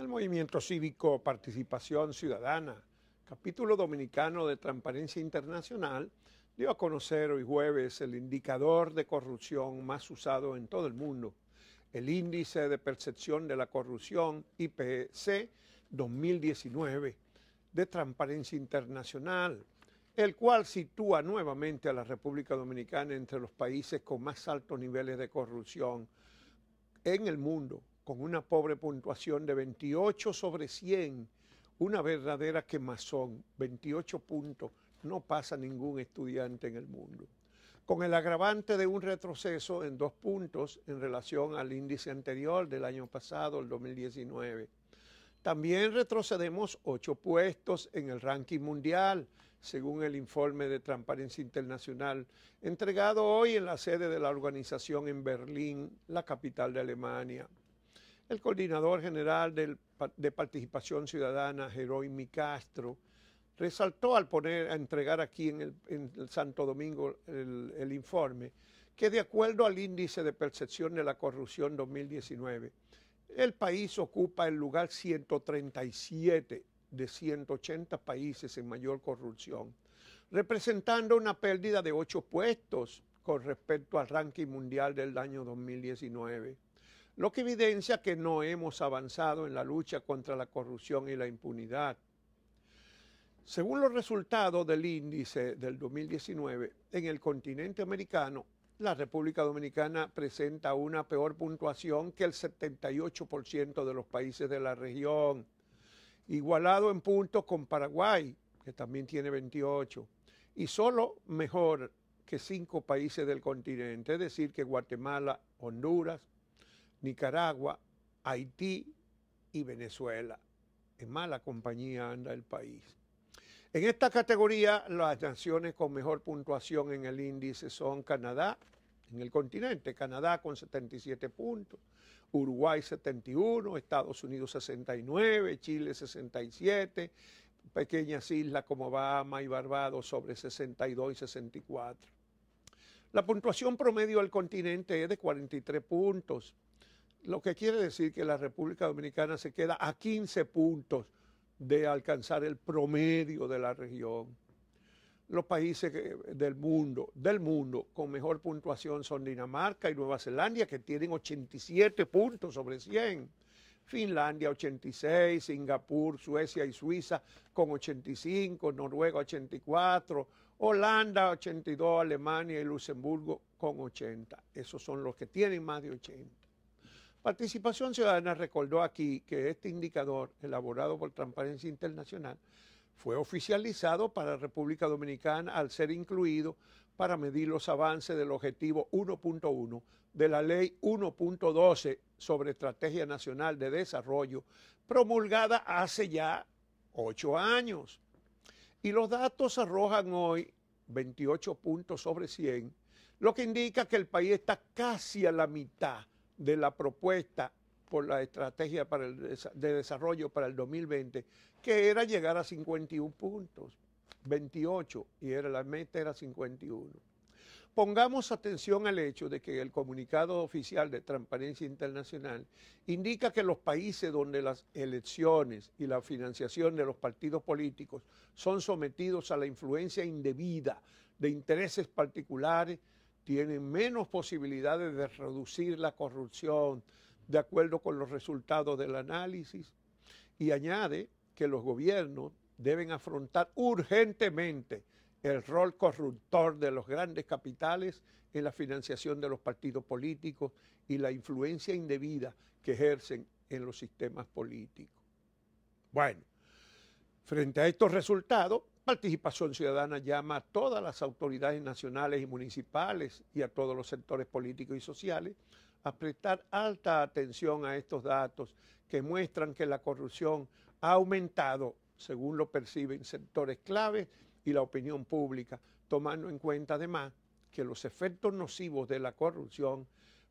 El movimiento cívico Participación Ciudadana, capítulo dominicano de Transparencia Internacional, dio a conocer hoy jueves el indicador de corrupción más usado en todo el mundo, el Índice de Percepción de la Corrupción IPC e 2019 de Transparencia Internacional, el cual sitúa nuevamente a la República Dominicana entre los países con más altos niveles de corrupción en el mundo, con una pobre puntuación de 28 sobre 100, una verdadera quemazón, 28 puntos, no pasa ningún estudiante en el mundo. Con el agravante de un retroceso en dos puntos en relación al índice anterior del año pasado, el 2019. También retrocedemos ocho puestos en el ranking mundial, según el informe de Transparencia Internacional, entregado hoy en la sede de la organización en Berlín, la capital de Alemania el coordinador general de Participación Ciudadana, Jeroen Castro, resaltó al poner, a entregar aquí en el, Santo Domingo el, el informe, que de acuerdo al índice de percepción de la corrupción 2019, el país ocupa el lugar 137 de 180 países en mayor corrupción, representando una pérdida de 8 puestos con respecto al ranking mundial del año 2019 lo que evidencia que no hemos avanzado en la lucha contra la corrupción y la impunidad. Según los resultados del índice del 2019, en el continente americano, la República Dominicana presenta una peor puntuación que el 78% de los países de la región, igualado en puntos con Paraguay, que también tiene 28, y solo mejor que cinco países del continente, es decir, que Guatemala, Honduras, Nicaragua, Haití y Venezuela. En mala compañía anda el país. En esta categoría, las naciones con mejor puntuación en el índice son Canadá, en el continente, Canadá con 77 puntos, Uruguay 71, Estados Unidos 69, Chile 67, pequeñas islas como Bahamas y Barbados sobre 62 y 64. La puntuación promedio del continente es de 43 puntos, lo que quiere decir que la República Dominicana se queda a 15 puntos de alcanzar el promedio de la región. Los países del mundo, del mundo con mejor puntuación son Dinamarca y Nueva Zelanda, que tienen 87 puntos sobre 100. Finlandia 86, Singapur, Suecia y Suiza con 85, Noruega 84, Holanda 82, Alemania y Luxemburgo con 80. Esos son los que tienen más de 80. Participación Ciudadana recordó aquí que este indicador, elaborado por Transparencia Internacional, fue oficializado para República Dominicana al ser incluido para medir los avances del objetivo 1.1 de la Ley 1.12 sobre Estrategia Nacional de Desarrollo, promulgada hace ya ocho años. Y los datos arrojan hoy 28 puntos sobre 100, lo que indica que el país está casi a la mitad de la propuesta por la estrategia de desarrollo para el 2020, que era llegar a 51 puntos, 28, y era, la meta era 51. Pongamos atención al hecho de que el comunicado oficial de Transparencia Internacional indica que los países donde las elecciones y la financiación de los partidos políticos son sometidos a la influencia indebida de intereses particulares, tienen menos posibilidades de reducir la corrupción de acuerdo con los resultados del análisis y añade que los gobiernos deben afrontar urgentemente el rol corruptor de los grandes capitales en la financiación de los partidos políticos y la influencia indebida que ejercen en los sistemas políticos. Bueno, frente a estos resultados, Participación Ciudadana llama a todas las autoridades nacionales y municipales y a todos los sectores políticos y sociales a prestar alta atención a estos datos que muestran que la corrupción ha aumentado, según lo perciben sectores claves y la opinión pública, tomando en cuenta además que los efectos nocivos de la corrupción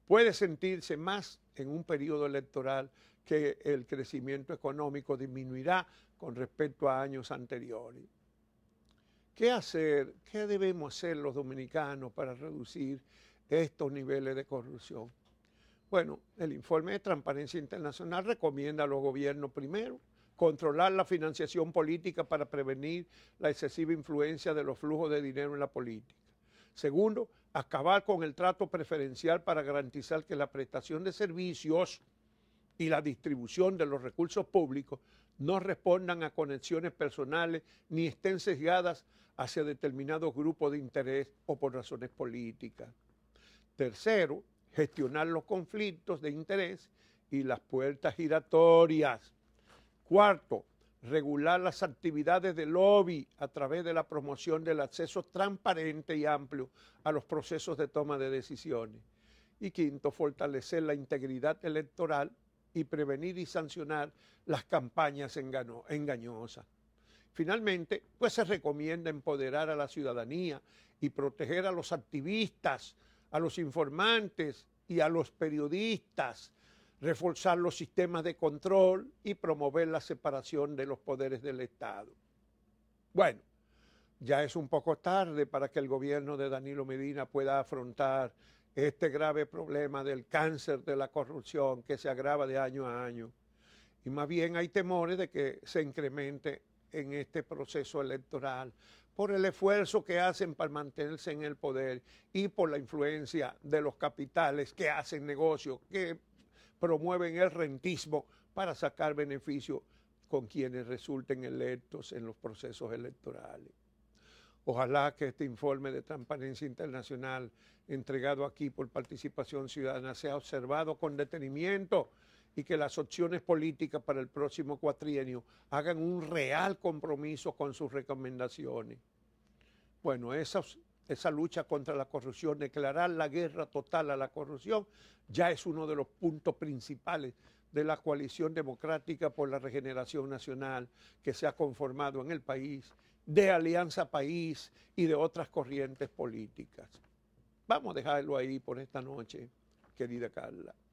puede sentirse más en un periodo electoral que el crecimiento económico disminuirá con respecto a años anteriores. ¿Qué hacer? ¿Qué debemos hacer los dominicanos para reducir estos niveles de corrupción? Bueno, el informe de Transparencia Internacional recomienda a los gobiernos primero controlar la financiación política para prevenir la excesiva influencia de los flujos de dinero en la política. Segundo, acabar con el trato preferencial para garantizar que la prestación de servicios y la distribución de los recursos públicos no respondan a conexiones personales ni estén sesgadas hacia determinados grupos de interés o por razones políticas. Tercero, gestionar los conflictos de interés y las puertas giratorias. Cuarto, regular las actividades de lobby a través de la promoción del acceso transparente y amplio a los procesos de toma de decisiones. Y quinto, fortalecer la integridad electoral y prevenir y sancionar las campañas engañosas. Finalmente, pues se recomienda empoderar a la ciudadanía y proteger a los activistas, a los informantes y a los periodistas, reforzar los sistemas de control y promover la separación de los poderes del Estado. Bueno, ya es un poco tarde para que el gobierno de Danilo Medina pueda afrontar este grave problema del cáncer, de la corrupción que se agrava de año a año. Y más bien hay temores de que se incremente en este proceso electoral por el esfuerzo que hacen para mantenerse en el poder y por la influencia de los capitales que hacen negocios, que promueven el rentismo para sacar beneficio con quienes resulten electos en los procesos electorales. Ojalá que este informe de transparencia internacional entregado aquí por participación ciudadana sea observado con detenimiento y que las opciones políticas para el próximo cuatrienio hagan un real compromiso con sus recomendaciones. Bueno, esa, esa lucha contra la corrupción, declarar la guerra total a la corrupción, ya es uno de los puntos principales de la coalición democrática por la regeneración nacional que se ha conformado en el país de Alianza País y de otras corrientes políticas. Vamos a dejarlo ahí por esta noche, querida Carla.